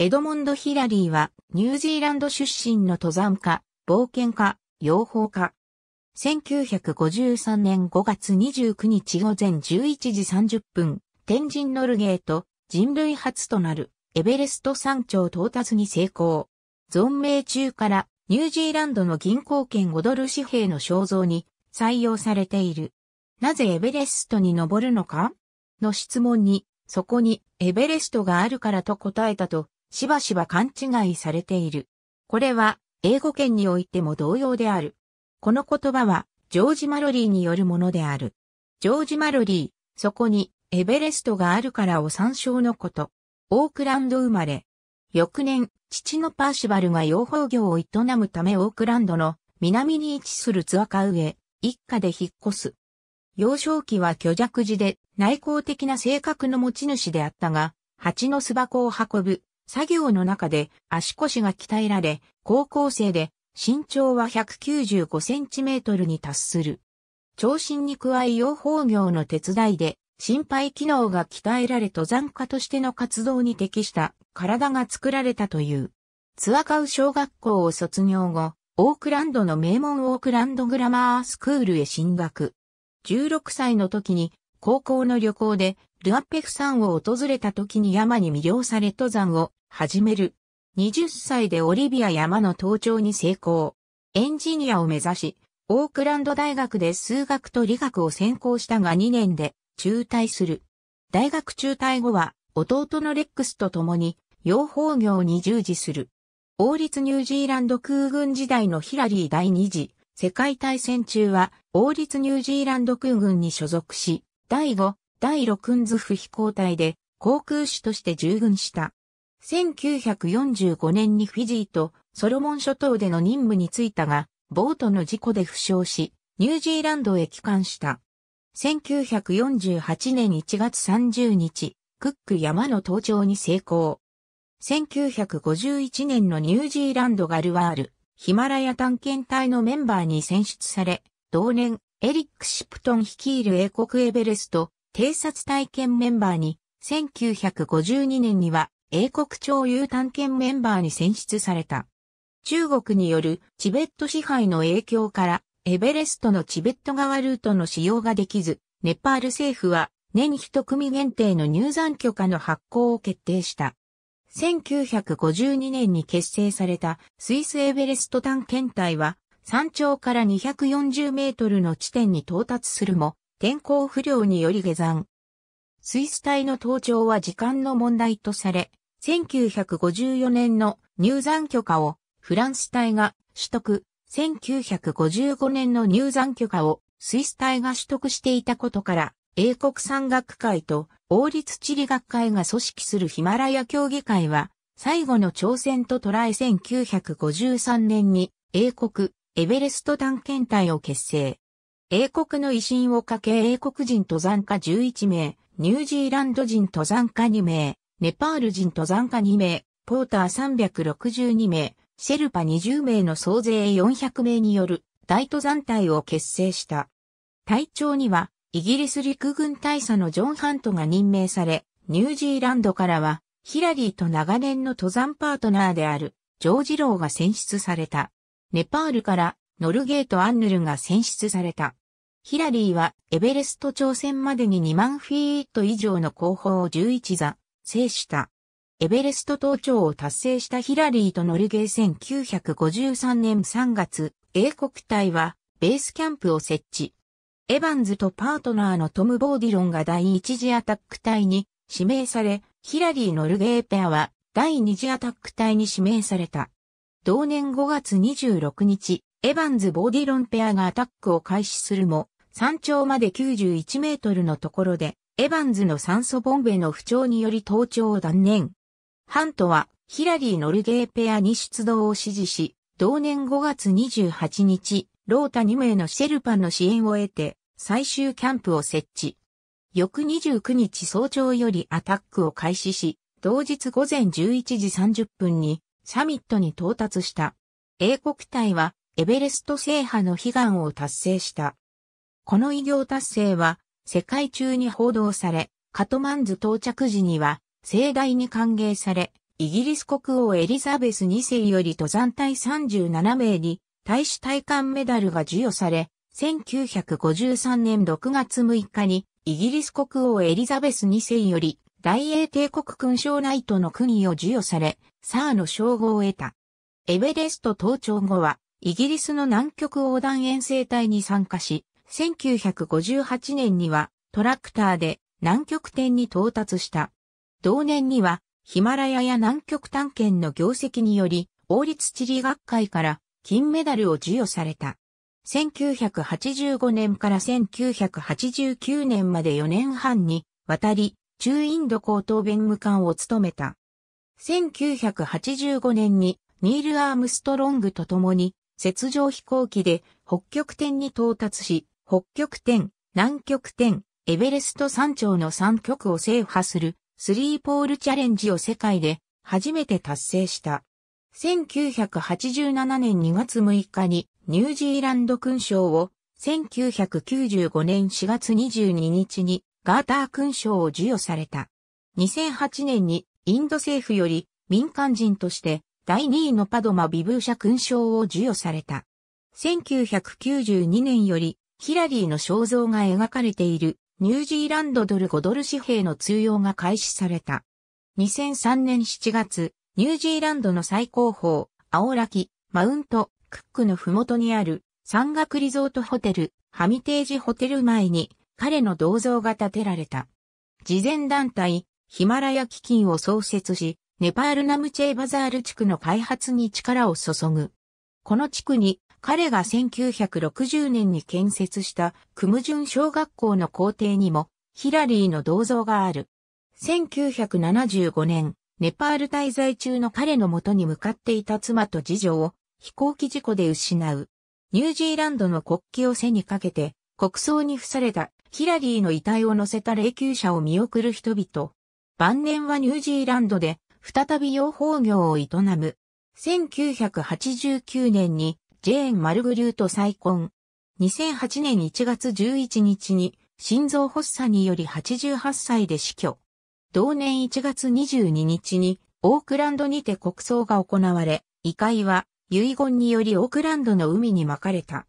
エドモンド・ヒラリーは、ニュージーランド出身の登山家、冒険家、養蜂家。1953年5月29日午前11時30分、天神ノルゲート、人類初となる、エベレスト山頂到達に成功。存命中から、ニュージーランドの銀行券5ドル紙幣の肖像に採用されている。なぜエベレストに登るのかの質問に、そこにエベレストがあるからと答えたとしばしば勘違いされている。これは英語圏においても同様である。この言葉はジョージ・マロリーによるものである。ジョージ・マロリー、そこにエベレストがあるからを参照のこと。オークランド生まれ。翌年、父のパーシバルが養蜂業を営むためオークランドの南に位置するツアカウエ、一家で引っ越す。幼少期は虚弱児で内向的な性格の持ち主であったが、蜂の巣箱を運ぶ、作業の中で足腰が鍛えられ、高校生で身長は1 9 5トルに達する。長身に加え養蜂業の手伝いで、心肺機能が鍛えられ登山家としての活動に適した体が作られたという。ツアカウ小学校を卒業後、オークランドの名門オークランドグラマースクールへ進学。16歳の時に高校の旅行でルアッペフ山を訪れた時に山に魅了され登山を始める。20歳でオリビア山の登頂に成功。エンジニアを目指し、オークランド大学で数学と理学を専攻したが2年で中退する。大学中退後は弟のレックスと共に養蜂業に従事する。王立ニュージーランド空軍時代のヒラリー第二次世界大戦中は王立ニュージーランド空軍に所属し、第5、第6ンズフ飛行隊で航空士として従軍した。1945年にフィジーとソロモン諸島での任務に就いたが、ボートの事故で負傷し、ニュージーランドへ帰還した。1948年1月30日、クック山の登頂に成功。1951年のニュージーランドガルワール、ヒマラヤ探検隊のメンバーに選出され、同年、エリック・シプトン率いる英国エベレスト、偵察体験メンバーに、1952年には英国超有探検メンバーに選出された。中国によるチベット支配の影響からエベレストのチベット側ルートの使用ができず、ネパール政府は年一組限定の入山許可の発行を決定した。1952年に結成されたスイスエベレスト探検隊は山頂から240メートルの地点に到達するも天候不良により下山。スイス隊の登頂は時間の問題とされ、1954年の入山許可をフランス隊が取得、1955年の入山許可をスイス隊が取得していたことから、英国山岳会と王立地理学会が組織するヒマラヤ協議会は、最後の挑戦と捉え1953年に英国エベレスト探検隊を結成。英国の威信をかけ英国人登山家11名、ニュージーランド人登山家2名、ネパール人登山家2名、ポーター362名、シェルパ20名の総勢400名による大登山隊を結成した。隊長には、イギリス陸軍大佐のジョン・ハントが任命され、ニュージーランドからは、ヒラリーと長年の登山パートナーである、ジョージローが選出された。ネパールから、ノルゲート・アンヌルが選出された。ヒラリーは、エベレスト挑戦までに2万フィート以上の後方を11座、制した。エベレスト登頂を達成したヒラリーとノルゲー1953年3月、英国隊はベースキャンプを設置。エヴァンズとパートナーのトム・ボーディロンが第1次アタック隊に指名され、ヒラリー・ノルゲーペアは第2次アタック隊に指名された。同年5月26日、エヴァンズ・ボーディロンペアがアタックを開始するも、山頂まで91メートルのところでエヴァンズの酸素ボンベの不調により登聴を断念。ハントはヒラリー・ノルゲーペアに出動を指示し、同年5月28日、ロータ2名のシェルパンの支援を得て、最終キャンプを設置。翌29日早朝よりアタックを開始し、同日午前11時30分にサミットに到達した。英国隊はエベレスト制覇の悲願を達成した。この偉業達成は世界中に報道され、カトマンズ到着時には盛大に歓迎され、イギリス国王エリザベス2世より登山隊37名に大使体感メダルが授与され、1953年6月6日にイギリス国王エリザベス2世より大英帝国勲章ナイトの国を授与され、サーの称号を得た。エベレスト登頂後は、イギリスの南極横断遠征隊に参加し、1958年にはトラクターで南極点に到達した。同年にはヒマラヤや南極探検の業績により、王立地理学会から金メダルを授与された。1985年から1989年まで4年半に渡り、中インド高等弁務官を務めた。1985年にニール・アームストロングと共に雪上飛行機で北極点に到達し、北極点、南極点、エベレスト山頂の3極を制覇するスリーポールチャレンジを世界で初めて達成した。1987年2月6日にニュージーランド勲章を、1995年4月22日にガーター勲章を授与された。2008年にインド政府より民間人として第2位のパドマ・ビブーシャ勲章を授与された。1992年よりヒラリーの肖像が描かれているニュージーランドドル5ドル紙幣の通用が開始された。2003年7月、ニュージーランドの最高峰、青ラキ、マウント、クックの麓にある山岳リゾートホテル、ハミテージホテル前に彼の銅像が建てられた。事前団体、ヒマラヤ基金を創設し、ネパールナムチェイバザール地区の開発に力を注ぐ。この地区に彼が1960年に建設したクムジュン小学校の校庭にもヒラリーの銅像がある。1975年、ネパール滞在中の彼の元に向かっていた妻と次女を飛行機事故で失う。ニュージーランドの国旗を背にかけて国葬に付されたヒラリーの遺体を乗せた霊柩車を見送る人々。晩年はニュージーランドで再び養蜂業を営む。1989年にジェーン・マルグリュート再婚。2008年1月11日に心臓発作により88歳で死去。同年1月22日にオークランドにて国葬が行われ、遺体は遺言によりオークランドの海に巻かれた。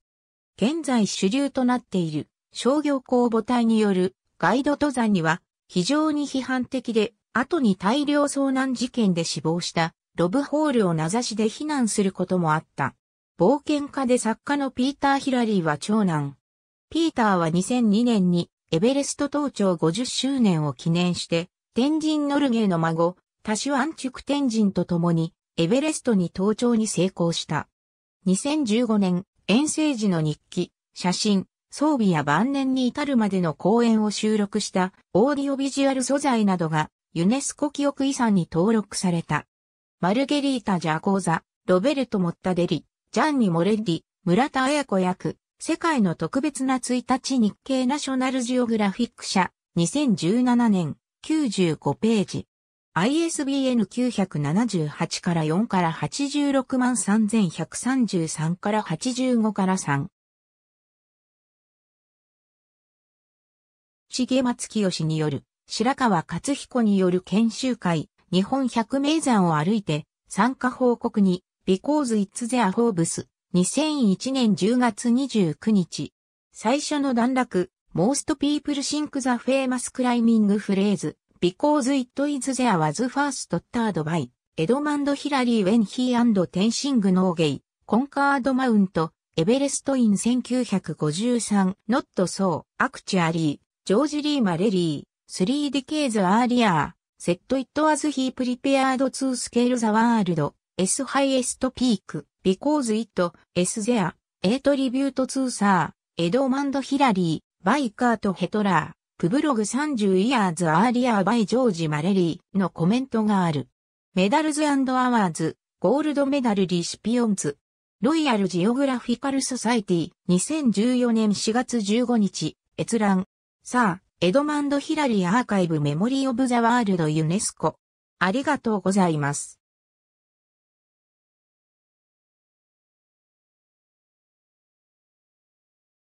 現在主流となっている商業公募隊によるガイド登山には非常に批判的で後に大量遭難事件で死亡したロブホールを名指しで避難することもあった。冒険家で作家のピーター・ヒラリーは長男。ピーターは2002年にエベレスト登頂50周年を記念して、天神ノルゲーの孫、タシュアンチュク天神と共にエベレストに登頂に成功した。2015年、遠征時の日記、写真、装備や晩年に至るまでの講演を収録したオーディオビジュアル素材などがユネスコ記憶遺産に登録された。マルゲリータ・ジャコーザ、ロベルト・モッタデリ、ジャンニ・モレッィ、村田綾子役、世界の特別な1日日経ナショナルジオグラフィック社、2017年、95ページ。ISBN 978から4から86万3133から85から3。重松清による、白川勝彦による研修会、日本百名山を歩いて、参加報告に、Because It's Their Homes 2001年10月29日。最初の段落、Most people think the famous climbing phrase Because it is there was first uttered by Edmund Hillary when he and Tensing Norgay Conquered Mount Everest in 1953 Not so, actually, George Lee Mallory, Three Decades Earlier, Said it was he prepared to scale the world S highest peak, because it, S there, A tribute to Sir, Edmund Hillary, by Kurt Hetler, プブログ30 years earlier by ジョージ・マレリーのコメントがある。メダルズアワーズ、ゴールドメダルリシピオンズ。ロイヤルジオグラフィカルソサイティ、2014年4月15日、閲覧。さあ、エドマンド・ヒラリーアーカイブメモリー・オブ・ザ・ワールド・ユネスコ。ありがとうございます。